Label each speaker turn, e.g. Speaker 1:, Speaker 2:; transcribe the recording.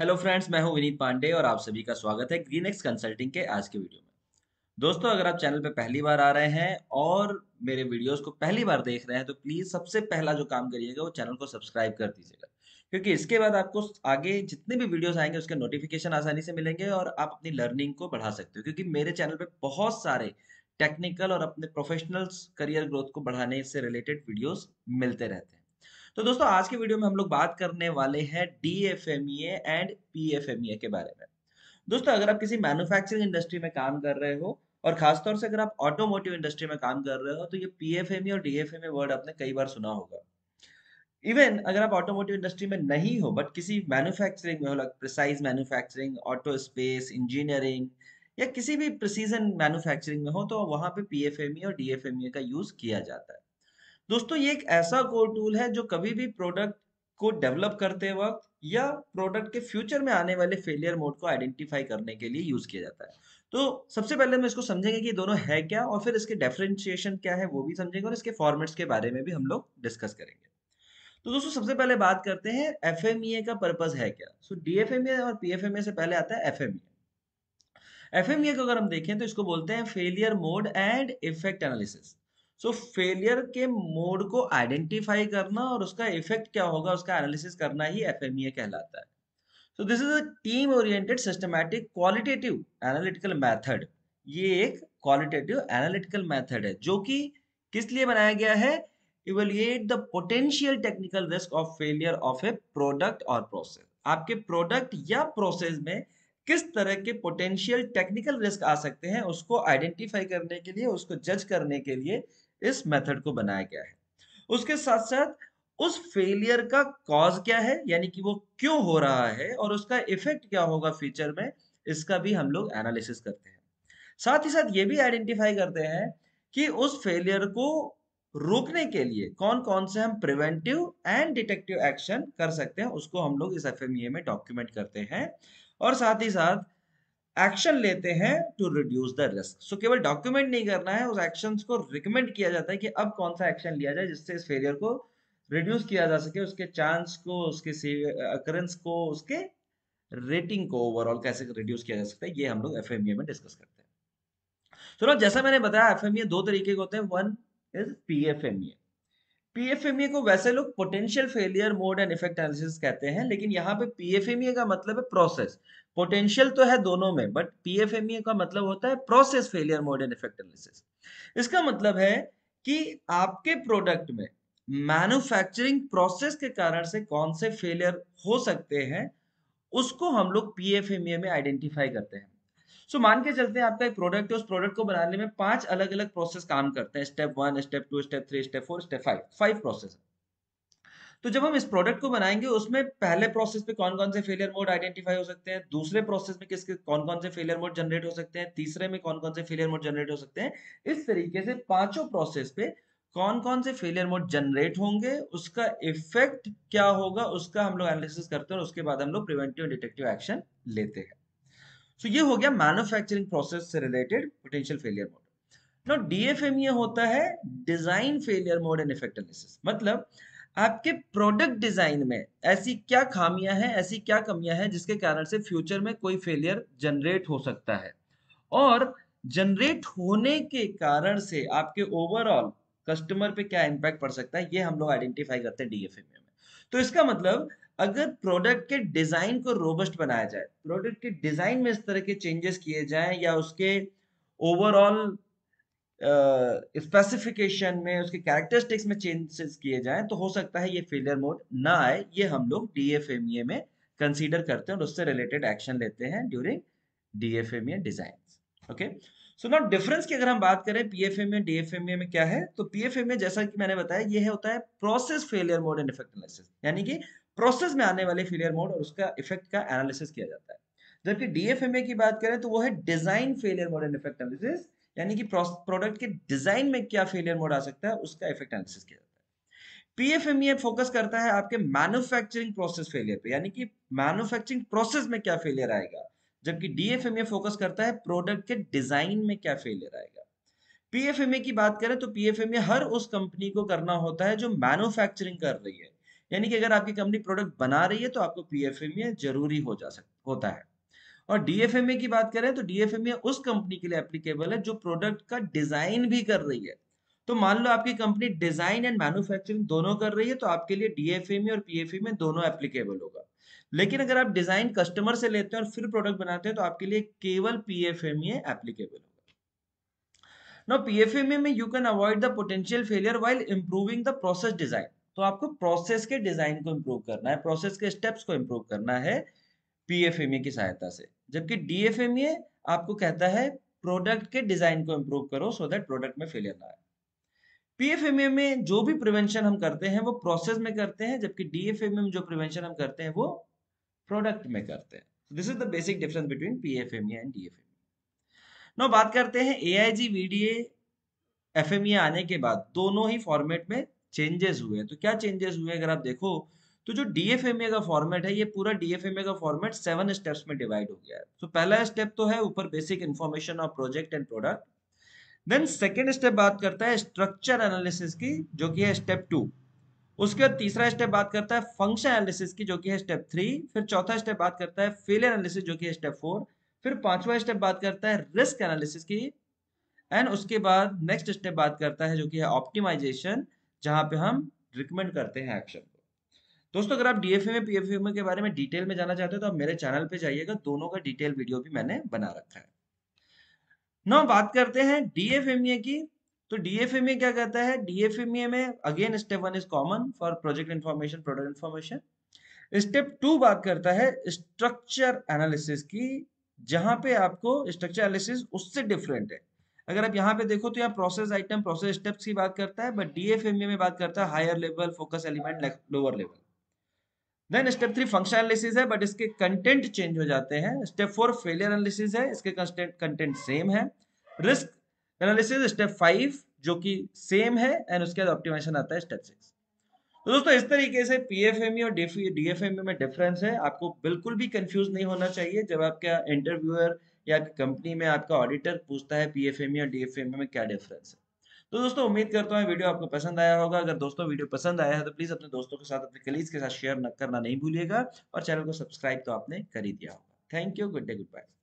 Speaker 1: hello friends मैं हूं विनीत पांडे और आप सभी का स्वागत है ग्रीन एक्स कंसल्टिंग के आज के वीडियो में दोस्तों अगर आप चैनल पर पहली बार आ रहे हैं और मेरे वीडियोस को पहली बार देख रहे हैं तो प्लीज़ सबसे पहला जो काम करिएगा वो चैनल को सब्सक्राइब कर दीजिएगा क्योंकि इसके बाद आपको आगे जितने भी वीडियोस आएंगे उसके नोटिफिकेशन आसानी से मिलेंगे और आप अपनी लर्निंग को बढ़ा सकते हो क्योंकि मेरे चैनल पर बहुत सारे टेक्निकल और अपने प्रोफेशनल्स करियर ग्रोथ को बढ़ाने से रिलेटेड वीडियोज़ मिलते रहते हैं तो दोस्तों आज के वीडियो में हम लोग बात करने वाले हैं डी एंड पी एफ के बारे में दोस्तों अगर आप किसी मैन्युफैक्चरिंग इंडस्ट्री में काम कर रहे हो और खासतौर से अगर आप ऑटोमोटिव इंडस्ट्री में काम कर रहे हो तो ये पी एफ एम और डीएफएमए वर्ड e आपने कई बार सुना होगा इवन अगर आप ऑटोमोटिव इंडस्ट्री में नहीं हो बट किसी मैन्युफैक्चरिंग में हो like precise manufacturing auto space engineering या किसी भी प्रिसीजन मैन्युफैक्चरिंग में हो तो वहां पे पी e और डी e का यूज किया जाता है दोस्तों ये एक ऐसा कोर टूल है जो कभी भी प्रोडक्ट को डेवलप करते वक्त या प्रोडक्ट के फ्यूचर में आने वाले फेलियर मोड को आइडेंटिफाई करने के लिए यूज किया जाता है तो सबसे पहले हम इसको समझेंगे कि दोनों है क्या और फिर इसके डिफ्रेंशिएशन क्या है वो भी समझेंगे और इसके फॉर्मेट्स के बारे में भी हम लोग डिस्कस करेंगे तो दोस्तों सबसे पहले बात करते हैं एफ e का पर्पज है क्या सो so, डी e और पी e से पहले आता है एफ एफ को अगर हम देखें तो इसको बोलते हैं failure mode and effect analysis so failure के मोड को आइडेंटिफाई करना और उसका इफेक्ट क्या होगा उसका एनालिसिस करना ही एफ e कहलाता है so this is a team oriented systematic qualitative analytical method ये एक क्वालिटेटिव एनालिटिकल मैथड है जो कि किस लिए बनाया गया है evaluate the potential technical risk of failure of a product और प्रोसेस आपके प्रोडक्ट या प्रोसेस में किस तरह के पोटेंशियल टेक्निकल रिस्क आ सकते हैं उसको आइडेंटिफाई करने के लिए उसको जज करने के लिए इस मेथड को बनाया गया है उसके साथ साथ उस फेलियर का कॉज क्या है यानी कि वो क्यों हो रहा है और उसका इफेक्ट क्या होगा फ्यूचर में इसका भी हम लोग एनालिसिस करते हैं साथ ही साथ ये भी आइडेंटिफाई करते हैं कि उस फेलियर को रोकने के लिए कौन कौन से हम प्रिवेंटिव एंड डिटेक्टिव एक्शन कर सकते हैं उसको हम लोग इस एफ e में डॉक्यूमेंट करते हैं और साथ ही साथ एक्शन लेते हैं to reduce the risk so केवल डॉक्यूमेंट नहीं करना है उस एक्शन को रिकमेंड किया जाता है कि अब कौन सा एक्शन लिया जाए जिससे इस फेलियर को रिड्यूस किया जा सके उसके चांस को उसके अकरेंस को उसके रेटिंग को ओवरऑल कैसे रिड्यूस किया जा सकता है ये हम लोग एफ e में डिस्कस करते हैं चलो so, जैसा मैंने बताया एफ e दो तरीके के होते हैं one is P PFMA e को वैसे लोग potential failure mode and effect analysis कहते हैं लेकिन यहाँ पे पीएफएमए e का मतलब है प्रोसेस पोटेंशियल तो है दोनों में बट पीएफएमए e का मतलब होता है process failure mode and effect analysis इसका मतलब है कि आपके प्रोडक्ट में मैन्युफैक्चरिंग प्रोसेस के कारण से कौन से फेलियर हो सकते हैं उसको हम लोग पीएफएमए में आइडेंटिफाई करते हैं सो so, मान के चलते हैं आपका एक प्रोडक्ट है उस प्रोडक्ट को बनाने में पांच अलग अलग प्रोसेस काम करते हैं step one step two step three step four step five five process तो जब हम इस प्रोडक्ट को बनाएंगे उसमें पहले प्रोसेस में कौन कौन से फेलियर मोड आइडेंटिफाई हो सकते हैं दूसरे प्रोसेस में किसके कौन कौन से फेलियर मोड जनरेट हो सकते हैं तीसरे में कौन कौन से फेलियर मोड जनरेट हो सकते हैं इस तरीके से पांचों प्रोसेस पे कौन कौन से फेलियर मोड जनरेट होंगे उसका इफेक्ट क्या होगा उसका हम लोग एनालिसिस करते हैं उसके बाद हम लोग प्रिवेंटिव डिटेक्टिव एक्शन लेते हैं सो ये हो गया मैन्युफैक्चरिंग प्रोसेस से related potential failure mode now DFM ये होता है design failure mode and effect analysis मतलब आपके प्रोडक्ट डिजाइन में ऐसी क्या खामियां हैं ऐसी क्या कमियां हैं जिसके कारण से फ्यूचर में कोई फेलियर जनरेट हो सकता है और जनरेट होने के कारण से आपके ओवरऑल कस्टमर पे क्या इंपैक्ट पड़ सकता है ये हम लोग आइडेंटिफाई करते हैं डीएफएम में तो इसका मतलब अगर प्रोडक्ट के डिज़ाइन को रोबस्ट बनाया जाए प्रोडक्ट के डिज़ाइन में इस तरह के चेंजेस किए जाएं या उसके ओवरऑल स्पेसिफिकेशन uh, में उसके कैरेक्टरिस्टिक्स में चेंजेस किए जाएं तो हो सकता है ये फेलियर मोड ना आए ये हम लोग डी e में कंसीडर करते हैं और उससे रिलेटेड एक्शन लेते हैं during the design okay so not difference की अगर हम बात करें पी एफ एम में क्या है तो पी एफ एम जैसा कि मैंने बताया ये है होता है process failure mode and effect analysis यानी कि प्रोसेस में आने वाले फेलियर मोड और उसका इफेक्ट का एनालिसिस किया जाता है जबकि डीएफएमए की बात करें तो वो है design failure mode and effect analysis यानी कि प्रोडक्ट के डिजाइन में क्या फेलियर मोड आ सकता है उसका इफेक्ट एनालिसिस किया जाता है पीएफएमए फोकस करता है आपके मैन्युफैक्चरिंग प्रोसेस फेलियर पे यानी कि मैन्युफैक्चरिंग प्रोसेस में क्या फेलियर आएगा जबकि डीएफएमए फोकस करता है प्रोडक्ट के डिजाइन में क्या फेलियर आएगा पीएफएमए की बात करें तो पीएफएमए हर उस कंपनी को करना होता है जो मैन्युफैक्चरिंग कर रही है यानी कि अगर आपकी कंपनी प्रोडक्ट बना रही है तो आपको पीएफएमए जरूरी हो जा सकता होता है और डीएफएमए की बात करें तो डीएफएमए उस कंपनी के लिए एप्लीकेबल है जो प्रोडक्ट का डिजाइन भी कर रही है तो मान लो आपकी कंपनी डिजाइन एंड मैन्युफैक्चरिंग दोनों कर रही है तो आपके लिए डीएफएमए और पीएफएमए दोनों एप्लीकेबल होगा लेकिन अगर आप डिजाइन कस्टमर से लेते हैं और फिर प्रोडक्ट बनाते हैं तो आपके लिए केवल पीएफएमए एप्लीकेबल होगा एम ए में you can avoid the potential failure while improving the process design तो आपको प्रोसेस के डिजाइन को इम्प्रूव करना है प्रोसेस के स्टेप्स को इम्प्रूव करना है पीएफएमए e की सहायता से जबकि डीएफएमए e आपको कहता है प्रोडक्ट के डिजाइन को इम्प्रूव करो सो दैट प्रोडक्ट में फेलियर ना आए पीएफएमए e में जो भी प्रिवेंशन हम करते हैं वो प्रोसेस में करते हैं जबकि डीएफएमए में जो प्रिवेंशन हम करते हैं वो प्रोडक्ट में करते हैं this is the basic difference between PFMA and DFMA now बात करते हैं एआईजी वीडीए एफएमए आने के बाद दोनों ही फॉर्मेट में चेंजेस हुए हैं तो क्या चेंजेस हुए अगर आप देखो तो जो डीएफएमए का फॉर्मेट है ये पूरा डीएफएमए का फॉर्मेट सेवन स्टेप्स में डिवाइड हो गया है तो पहला स्टेप तो है ऊपर basic information of project and product then second step बात करता है स्ट्रक्चर एनालिसिस की जो कि है स्टेप टू उसके बाद तीसरा स्टेप बात करता है फंक्शन एनालिसिस की जो कि है स्टेप थ्री फिर चौथा स्टेप बात करता है फेलियर एनालिसिस जो कि है स्टेप फोर फिर पांचवा स्टेप बात करता है रिस्क एनालिसिस की एंड उसके बाद नेक्स्ट स्टेप बात करता है जो कि है ऑप्टिमाइजेशन जहां पे हम रिकमेंड करते हैं एक्शन को दोस्तों अगर आप डीएफए में पीएफए में के बारे में डिटेल में जाना चाहते हो तो आप मेरे चैनल पे जाइएगा दोनों का डिटेल वीडियो भी मैंने बना रखा है नौ बात करते हैं डीएफएमए की तो डीएफएमए क्या कहता है डीएफएमए में again step one is common for project information product information step two बात करता है स्ट्रक्चर एनालिसिस की जहां पे आपको स्ट्रक्चर एनालिसिस उससे डिफरेंट है अगर आप यहाँ पे देखो तो यहाँ प्रोसेस आइटम प्रोसेस स्टेप्स की बात करता है बट डीएफएमए में बात करता है higher level focus element lower level then step three function analysis है बट इसके कंटेंट चेंज हो जाते हैं स्टेप फोर फेलियर एनालिसिस है इसके कंटेंट सेम है रिस्क एनालिसिस स्टेप फाइव जो कि सेम है एंड उसके बाद ऑप्टिमाइजेशन आता है स्टेप सिक्स तो दोस्तों इस तरीके से पीएफएमई और डीएफएमई में डिफरेंस है आपको बिल्कुल भी कंफ्यूज नहीं होना चाहिए जब आपका इंटरव्यूअर या कंपनी में आपका ऑडिटर पूछता है पीएफएम या डीएफएम में क्या डिफरेंस है तो दोस्तों उम्मीद करता हूँ वीडियो आपको पसंद आया होगा अगर दोस्तों वीडियो पसंद आया है तो प्लीज अपने दोस्तों के साथ अपने कलीज के साथ शेयर करना नहीं भूलिएगा और चैनल को सब्सक्राइब तो आपने कर ही दिया होगा thank you good day good bye